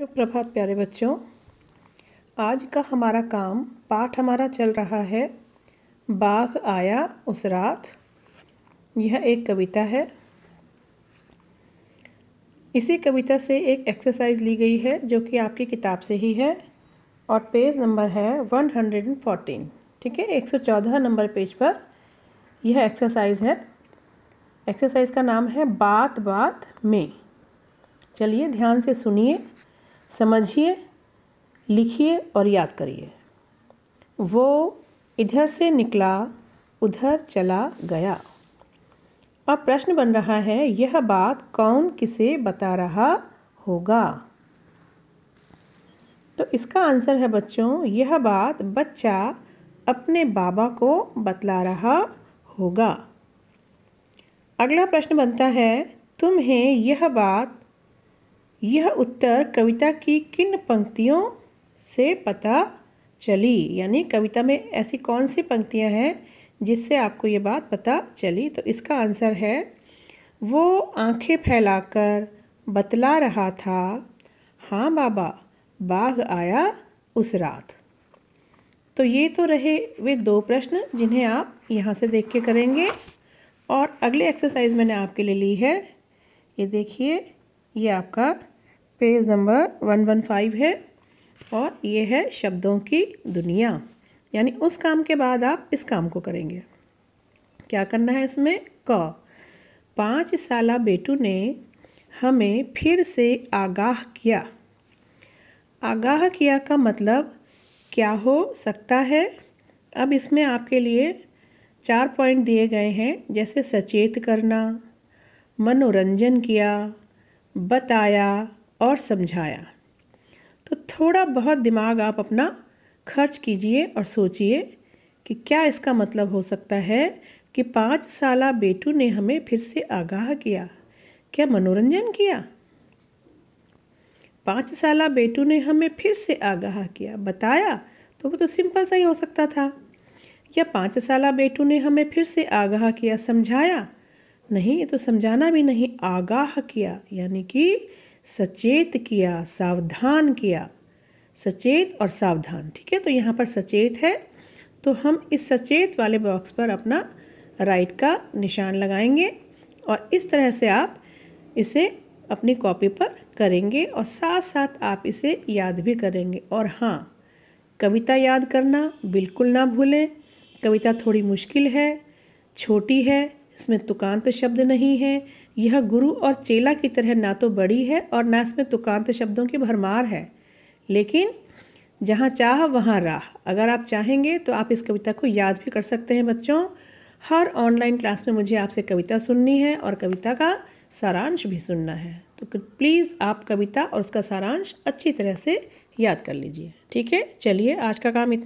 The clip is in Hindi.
प्रभात प्यारे बच्चों आज का हमारा काम पाठ हमारा चल रहा है बाघ आया उस रात यह एक कविता है इसी कविता से एक एक्सरसाइज ली गई है जो कि आपकी किताब से ही है और पेज नंबर है वन हंड्रेड एंड फोर्टीन ठीक है एक सौ चौदह नंबर पेज पर यह एक्सरसाइज है एक्सरसाइज का नाम है बात बात में चलिए ध्यान से सुनिए समझिए लिखिए और याद करिए वो इधर से निकला उधर चला गया अब प्रश्न बन रहा है यह बात कौन किसे बता रहा होगा तो इसका आंसर है बच्चों यह बात बच्चा अपने बाबा को बतला रहा होगा अगला प्रश्न बनता है तुम्हें यह बात यह उत्तर कविता की किन पंक्तियों से पता चली यानी कविता में ऐसी कौन सी पंक्तियां हैं जिससे आपको ये बात पता चली तो इसका आंसर है वो आंखें फैलाकर बतला रहा था हाँ बाबा बाघ आया उस रात तो ये तो रहे वे दो प्रश्न जिन्हें आप यहाँ से देख के करेंगे और अगले एक्सरसाइज मैंने आपके लिए ली है ये देखिए ये आपका page number one one five है और ये है शब्दों की दुनिया यानी उस काम के बाद आप इस काम को करेंगे क्या करना है इसमें क पाँच साल बेटू ने हमें फिर से आगाह किया आगाह किया का मतलब क्या हो सकता है अब इसमें आपके लिए चार पॉइंट दिए गए हैं जैसे सचेत करना मनोरंजन किया बताया और समझाया तो थोड़ा बहुत दिमाग आप अपना खर्च कीजिए और सोचिए कि क्या इसका मतलब हो सकता है कि पाँच साल बेटू ने हमें फिर से आगाह किया क्या मनोरंजन किया पाँच साल बेटू ने हमें फिर से आगाह किया बताया तो वो तो सिंपल सा ही हो सकता था या पाँच साल बेटू ने हमें फिर से आगाह किया समझाया नहीं तो समझाना भी नहीं आगाह किया यानी कि सचेत किया सावधान किया सचेत और सावधान ठीक है तो यहाँ पर सचेत है तो हम इस सचेत वाले बॉक्स पर अपना राइट का निशान लगाएंगे और इस तरह से आप इसे अपनी कॉपी पर करेंगे और साथ साथ आप इसे याद भी करेंगे और हाँ कविता याद करना बिल्कुल ना भूलें कविता थोड़ी मुश्किल है छोटी है इसमें तुकांत शब्द नहीं है यह गुरु और चेला की तरह ना तो बड़ी है और ना इसमें तुकांत शब्दों की भरमार है लेकिन जहाँ चाह वहाँ राह अगर आप चाहेंगे तो आप इस कविता को याद भी कर सकते हैं बच्चों हर ऑनलाइन क्लास में मुझे आपसे कविता सुननी है और कविता का सारांश भी सुनना है तो प्लीज़ आप कविता और उसका सारांश अच्छी तरह से याद कर लीजिए ठीक है चलिए आज का काम इतना